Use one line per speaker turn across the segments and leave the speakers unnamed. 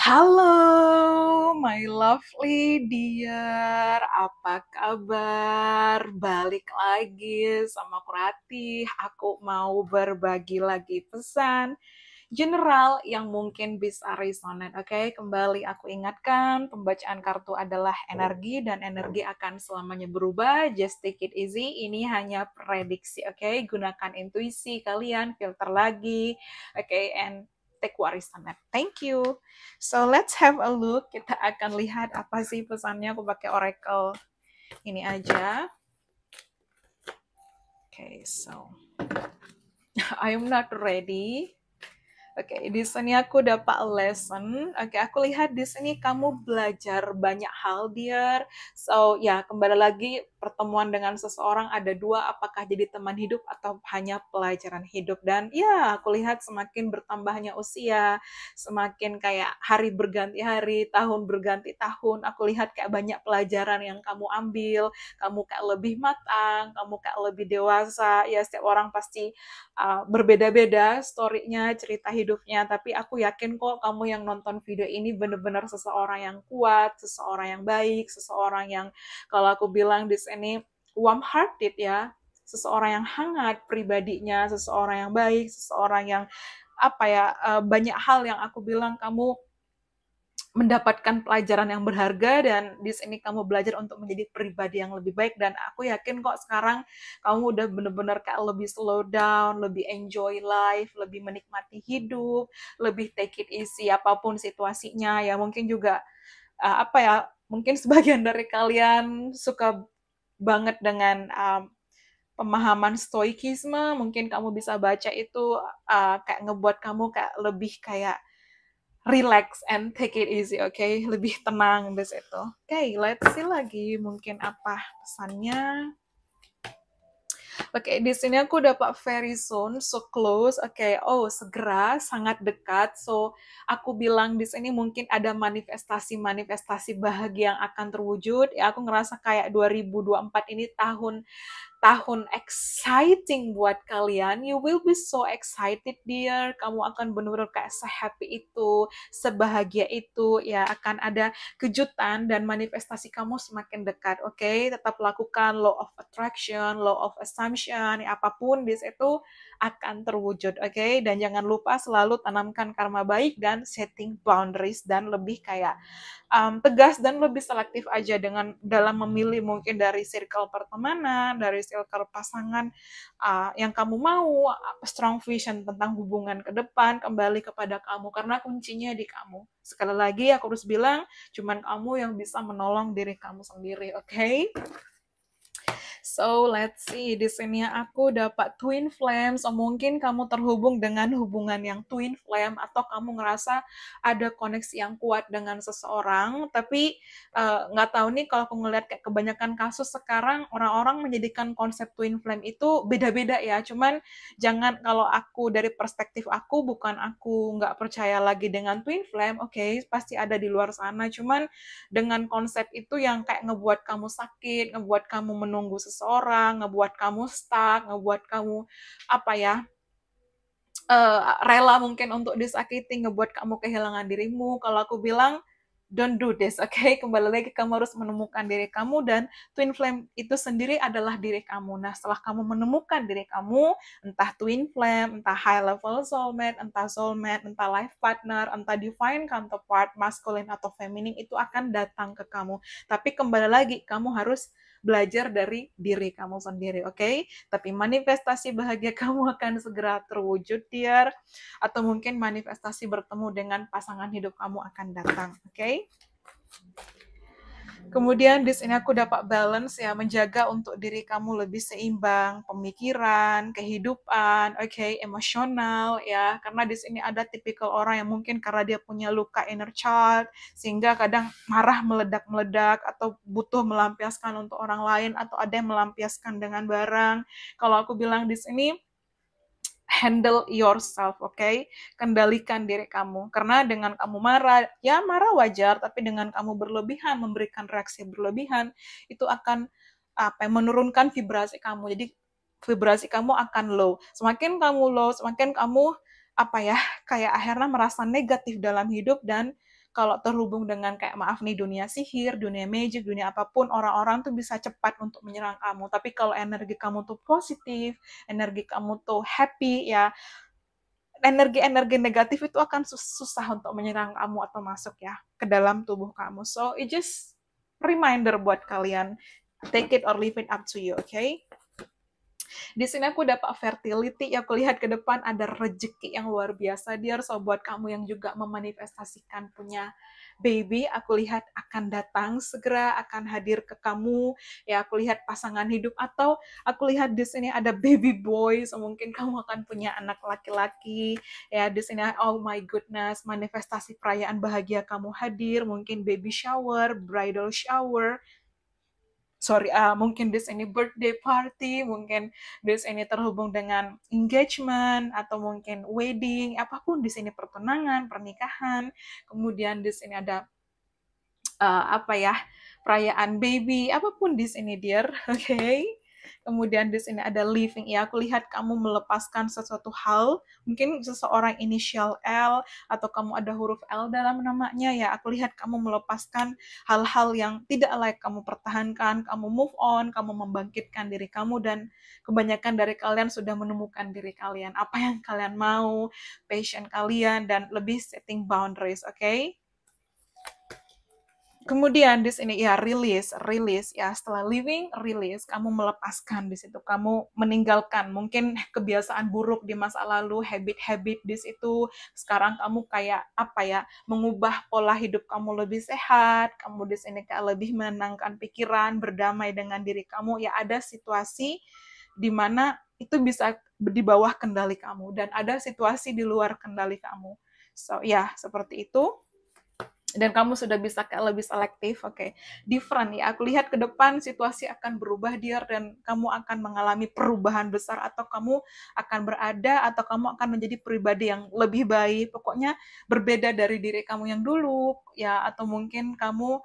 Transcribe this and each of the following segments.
Halo, my lovely dear. Apa kabar? Balik lagi sama Kurati. Aku mau berbagi lagi pesan general yang mungkin bisa resonate. Oke, okay? kembali aku ingatkan, pembacaan kartu adalah energi dan energi akan selamanya berubah. Just take it easy. Ini hanya prediksi, oke? Okay? Gunakan intuisi kalian, filter lagi. Oke, okay? and take warisan Thank you. So let's have a look. Kita akan lihat apa sih pesannya. Aku pakai Oracle ini aja. Okay, so I'm not ready. Oke, okay, di sini aku dapat lesson. Oke, okay, aku lihat di sini kamu belajar banyak hal, dear. So, ya, kembali lagi pertemuan dengan seseorang ada dua, apakah jadi teman hidup atau hanya pelajaran hidup. Dan ya, aku lihat semakin bertambahnya usia, semakin kayak hari berganti hari, tahun berganti tahun, aku lihat kayak banyak pelajaran yang kamu ambil, kamu kayak lebih matang, kamu kayak lebih dewasa. Ya, setiap orang pasti uh, berbeda-beda story-nya, cerita hidupnya, tapi aku yakin kok kamu yang nonton video ini bener-bener seseorang yang kuat, seseorang yang baik, seseorang yang kalau aku bilang di ini warm-hearted ya, seseorang yang hangat pribadinya, seseorang yang baik, seseorang yang apa ya eh, banyak hal yang aku bilang kamu mendapatkan pelajaran yang berharga dan di sini kamu belajar untuk menjadi pribadi yang lebih baik dan aku yakin kok sekarang kamu udah bener-bener kayak lebih slow down, lebih enjoy life, lebih menikmati hidup, lebih take it easy apapun situasinya ya mungkin juga eh, apa ya mungkin sebagian dari kalian suka banget dengan um, pemahaman stoikisme mungkin kamu bisa baca itu uh, kayak ngebuat kamu kayak lebih kayak relax and take it easy oke okay? lebih tenang bis itu oke okay, let's see lagi mungkin apa pesannya Oke, okay, di sini aku dapat very soon, so close. Oke, okay, oh segera, sangat dekat. So aku bilang di sini mungkin ada manifestasi-manifestasi bahagia yang akan terwujud. Ya aku ngerasa kayak 2024 ini tahun tahun exciting buat kalian. You will be so excited, dear. Kamu akan benar-benar kayak sehappy itu, sebahagia itu. Ya, akan ada kejutan dan manifestasi kamu semakin dekat, oke? Okay? Tetap lakukan law of attraction, law of assumption, ya, apapun di situ akan terwujud, oke? Okay? Dan jangan lupa selalu tanamkan karma baik dan setting boundaries dan lebih kayak um, tegas dan lebih selektif aja dengan dalam memilih mungkin dari circle pertemanan, dari kalau pasangan uh, yang kamu mau, strong vision tentang hubungan ke depan kembali kepada kamu karena kuncinya di kamu. Sekali lagi aku harus bilang, cuman kamu yang bisa menolong diri kamu sendiri, oke? Okay? So let's see, di sini aku dapat twin flames. So oh, mungkin kamu terhubung dengan hubungan yang twin flame atau kamu ngerasa ada koneksi yang kuat dengan seseorang. Tapi eh, nggak uh, tahu nih kalau aku ngeliat kayak kebanyakan kasus sekarang orang-orang menjadikan konsep twin flame itu beda-beda ya. Cuman jangan kalau aku dari perspektif aku bukan aku nggak percaya lagi dengan twin flame. Oke, okay, pasti ada di luar sana. Cuman dengan konsep itu yang kayak ngebuat kamu sakit, ngebuat kamu menunggu sesuatu seseorang, ngebuat kamu stuck, ngebuat kamu apa ya? Uh, rela mungkin untuk disakiti, ngebuat kamu kehilangan dirimu. Kalau aku bilang don't do this, oke? Okay? Kembali lagi kamu harus menemukan diri kamu dan twin flame itu sendiri adalah diri kamu. Nah, setelah kamu menemukan diri kamu, entah twin flame, entah high level soulmate, entah soulmate, entah life partner, entah divine counterpart, masculine atau feminine itu akan datang ke kamu. Tapi kembali lagi kamu harus belajar dari diri kamu sendiri, oke? Okay? Tapi manifestasi bahagia kamu akan segera terwujud, dear. Atau mungkin manifestasi bertemu dengan pasangan hidup kamu akan datang, oke? Okay? Kemudian di sini aku dapat balance ya, menjaga untuk diri kamu lebih seimbang, pemikiran, kehidupan, oke, okay, emosional ya. Karena di sini ada tipikal orang yang mungkin karena dia punya luka inner child, sehingga kadang marah meledak-meledak atau butuh melampiaskan untuk orang lain atau ada yang melampiaskan dengan barang. Kalau aku bilang di sini handle yourself, oke? Okay? Kendalikan diri kamu. Karena dengan kamu marah, ya marah wajar, tapi dengan kamu berlebihan, memberikan reaksi berlebihan, itu akan apa? Ya, menurunkan vibrasi kamu. Jadi vibrasi kamu akan low. Semakin kamu low, semakin kamu apa ya? kayak akhirnya merasa negatif dalam hidup dan kalau terhubung dengan kayak maaf nih dunia sihir, dunia magic, dunia apapun, orang-orang tuh bisa cepat untuk menyerang kamu. Tapi kalau energi kamu tuh positif, energi kamu tuh happy ya, energi-energi negatif itu akan susah untuk menyerang kamu atau masuk ya ke dalam tubuh kamu. So it just reminder buat kalian, take it or leave it up to you, okay? Di sini aku dapat fertility, ya aku lihat ke depan ada rejeki yang luar biasa. dia harus buat kamu yang juga memanifestasikan punya baby, aku lihat akan datang segera, akan hadir ke kamu. Ya, aku lihat pasangan hidup atau aku lihat di sini ada baby boy, so mungkin kamu akan punya anak laki-laki. Ya, di sini oh my goodness, manifestasi perayaan bahagia kamu hadir, mungkin baby shower, bridal shower, sorry uh, mungkin this any birthday party mungkin this any terhubung dengan engagement atau mungkin wedding apapun di sini pertunangan pernikahan kemudian this ini ada uh, apa ya perayaan baby apapun this ini dear oke okay? Kemudian di sini ada living. Ya, aku lihat kamu melepaskan sesuatu hal. Mungkin seseorang inisial L atau kamu ada huruf L dalam namanya. Ya, aku lihat kamu melepaskan hal-hal yang tidak layak kamu pertahankan. Kamu move on, kamu membangkitkan diri kamu dan kebanyakan dari kalian sudah menemukan diri kalian. Apa yang kalian mau, passion kalian dan lebih setting boundaries. Oke. Okay? kemudian di sini ya rilis, rilis ya setelah living rilis kamu melepaskan di situ, kamu meninggalkan mungkin kebiasaan buruk di masa lalu, habit-habit di situ. Sekarang kamu kayak apa ya, mengubah pola hidup kamu lebih sehat, kamu di sini kayak lebih menenangkan pikiran, berdamai dengan diri kamu. Ya ada situasi di mana itu bisa di bawah kendali kamu dan ada situasi di luar kendali kamu. So ya, seperti itu dan kamu sudah bisa lebih selektif, oke. Okay. Different ya. Aku lihat ke depan situasi akan berubah dear dan kamu akan mengalami perubahan besar atau kamu akan berada atau kamu akan menjadi pribadi yang lebih baik. Pokoknya berbeda dari diri kamu yang dulu ya atau mungkin kamu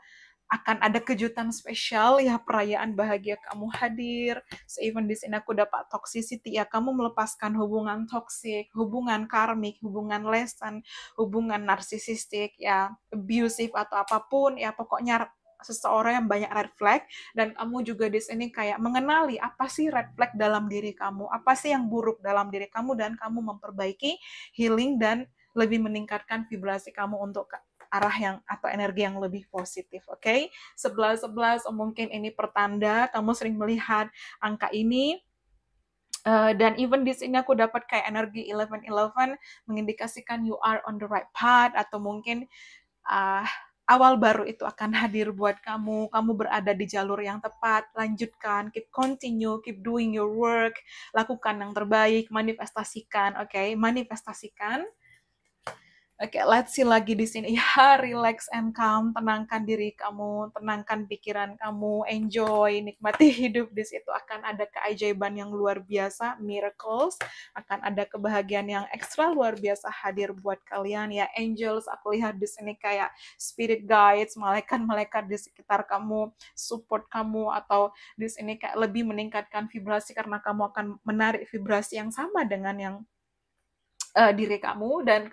akan ada kejutan spesial ya perayaan bahagia kamu hadir. So even di sini aku dapat toxicity ya kamu melepaskan hubungan toxic, hubungan karmik, hubungan lesson, hubungan narsisistik ya abusive atau apapun ya pokoknya seseorang yang banyak red flag dan kamu juga di sini kayak mengenali apa sih red flag dalam diri kamu, apa sih yang buruk dalam diri kamu dan kamu memperbaiki healing dan lebih meningkatkan vibrasi kamu untuk arah yang atau energi yang lebih positif, oke? Okay? sebelas, oh mungkin ini pertanda kamu sering melihat angka ini Uh, dan even di sini aku dapat kayak energi 1111 mengindikasikan you are on the right path atau mungkin uh, awal baru itu akan hadir buat kamu. Kamu berada di jalur yang tepat. Lanjutkan, keep continue, keep doing your work. Lakukan yang terbaik, manifestasikan, oke? Okay? Manifestasikan Oke, okay, let's see lagi di sini. Ya, relax and calm, tenangkan diri kamu, tenangkan pikiran kamu, enjoy, nikmati hidup di situ. Akan ada keajaiban yang luar biasa, miracles, akan ada kebahagiaan yang ekstra luar biasa hadir buat kalian ya. Angels, aku lihat di sini kayak spirit guides, malaikat-malaikat di sekitar kamu, support kamu atau di sini kayak lebih meningkatkan vibrasi karena kamu akan menarik vibrasi yang sama dengan yang uh, diri kamu dan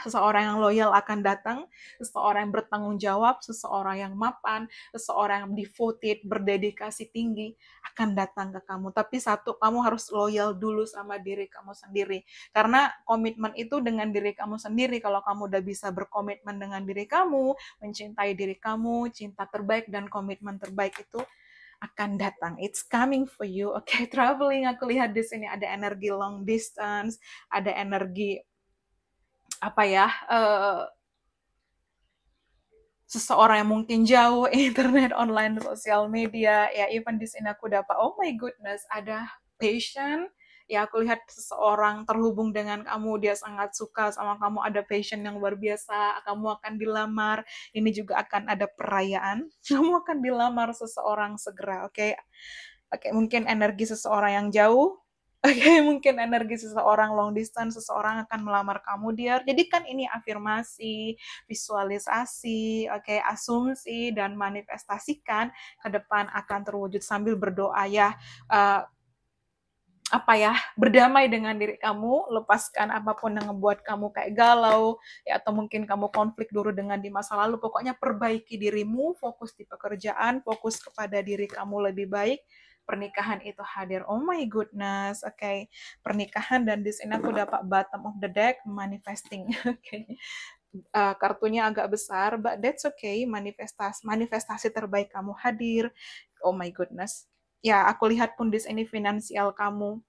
seseorang yang loyal akan datang, seseorang yang bertanggung jawab, seseorang yang mapan, seseorang yang devoted, berdedikasi tinggi akan datang ke kamu. Tapi satu, kamu harus loyal dulu sama diri kamu sendiri. Karena komitmen itu dengan diri kamu sendiri. Kalau kamu udah bisa berkomitmen dengan diri kamu, mencintai diri kamu, cinta terbaik dan komitmen terbaik itu akan datang. It's coming for you. Oke, okay, traveling aku lihat di sini ada energi long distance, ada energi apa ya uh, seseorang yang mungkin jauh internet online sosial media ya even di sini aku dapat oh my goodness ada passion ya aku lihat seseorang terhubung dengan kamu dia sangat suka sama kamu ada passion yang luar biasa kamu akan dilamar ini juga akan ada perayaan kamu akan dilamar seseorang segera oke okay? oke okay, mungkin energi seseorang yang jauh Oke, okay, mungkin energi seseorang long distance, seseorang akan melamar kamu dia. kan ini afirmasi, visualisasi, oke, okay, asumsi dan manifestasikan ke depan akan terwujud sambil berdoa ya. Uh, apa ya berdamai dengan diri kamu lepaskan apapun yang membuat kamu kayak galau ya atau mungkin kamu konflik dulu dengan di masa lalu pokoknya perbaiki dirimu fokus di pekerjaan fokus kepada diri kamu lebih baik pernikahan itu hadir. Oh my goodness, oke. Okay. Pernikahan dan di sini aku dapat bottom of the deck manifesting. Oke. Okay. Uh, eh, kartunya agak besar, but that's okay. Manifestas manifestasi terbaik kamu hadir. Oh my goodness. Ya, aku lihat pun di sini finansial kamu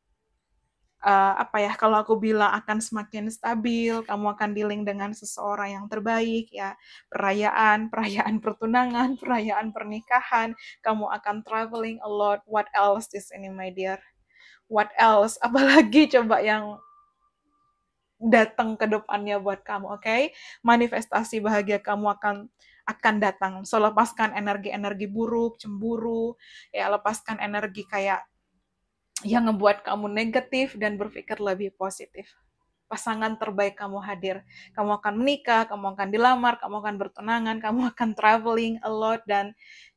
uh, apa ya kalau aku bilang akan semakin stabil kamu akan dealing dengan seseorang yang terbaik ya perayaan perayaan pertunangan perayaan pernikahan kamu akan traveling a lot what else is ini my dear what else apalagi coba yang datang ke depannya buat kamu, oke? Okay? Manifestasi bahagia kamu akan akan datang. So lepaskan energi-energi buruk, cemburu, ya lepaskan energi kayak yang ngebuat kamu negatif dan berpikir lebih positif. Pasangan terbaik kamu hadir. Kamu akan menikah, kamu akan dilamar, kamu akan bertunangan, kamu akan traveling a lot dan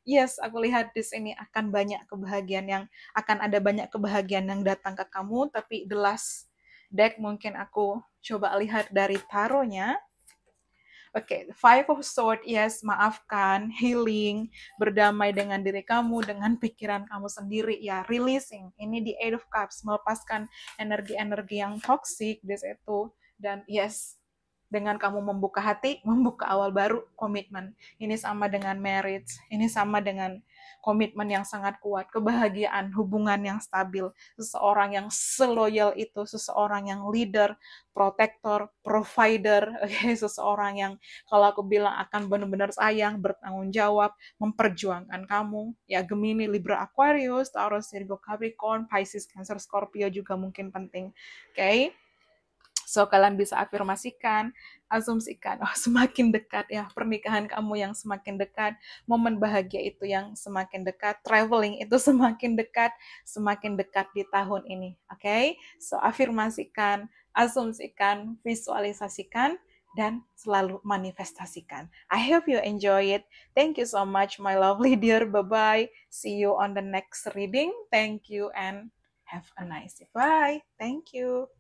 yes, aku lihat di sini akan banyak kebahagiaan yang akan ada banyak kebahagiaan yang datang ke kamu, tapi the last deck mungkin aku coba lihat dari taronya. Oke, okay, Five of Sword, yes, maafkan, healing, berdamai dengan diri kamu, dengan pikiran kamu sendiri, ya, releasing. Ini di Eight of Cups, melepaskan energi-energi yang toxic di situ. Dan yes, dengan kamu membuka hati, membuka awal baru, komitmen. Ini sama dengan marriage, ini sama dengan komitmen yang sangat kuat, kebahagiaan, hubungan yang stabil, seseorang yang seloyal itu, seseorang yang leader, protector, provider, okay? seseorang yang kalau aku bilang akan benar-benar sayang, bertanggung jawab, memperjuangkan kamu. Ya Gemini, Libra, Aquarius, Taurus, Virgo, Capricorn, Pisces, Cancer, Scorpio juga mungkin penting. Oke. Okay? So kalian bisa afirmasikan, asumsikan, oh semakin dekat ya pernikahan kamu yang semakin dekat, momen bahagia itu yang semakin dekat, traveling itu semakin dekat, semakin dekat di tahun ini. Oke, okay? so afirmasikan, asumsikan, visualisasikan, dan selalu manifestasikan. I hope you enjoy it. Thank you so much, my lovely dear. Bye-bye. See you on the next reading. Thank you and have a nice day. Bye. Thank you.